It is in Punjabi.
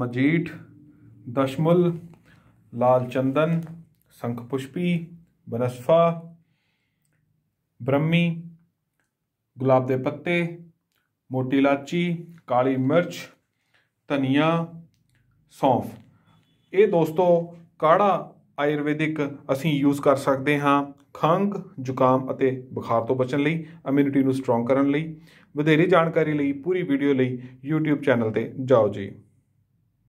ਮਜੀਠ ਦਸ਼ਮਲ ਲਾਲ ਚੰਦਨ ਸੰਖ ਪੁਸ਼ਪੀ ਬਨਸਫਾ ਬ੍ਰਹਮੀ ਗੁਲਾਬ ਦੇ ਪੱਤੇ ਮੋਟੀ ਲਾਚੀ ਕਾਲੀ ਮਿਰਚ ਧਨੀਆ ਸੌਂਫ ਇਹ ਦੋਸਤੋ ਕਾੜਾ ਆਯੁਰਵੈਦਿਕ ਅਸੀਂ ਯੂਜ਼ ਕਰ ਸਕਦੇ ਹਾਂ ਖੰਗ ਜ਼ੁਕਾਮ ਅਤੇ ਬੁਖਾਰ ਤੋਂ ਬਚਣ ਲਈ ਇਮਿਊਨਿਟੀ ਨੂੰ ਸਟਰੋਂਗ ਕਰਨ ਲਈ ਵਧੇਰੇ ਜਾਣਕਾਰੀ ਲਈ ਪੂਰੀ ਵੀਡੀਓ ਲਈ YouTube ਚੈਨਲ ਤੇ ਜਾਓ ਜੀ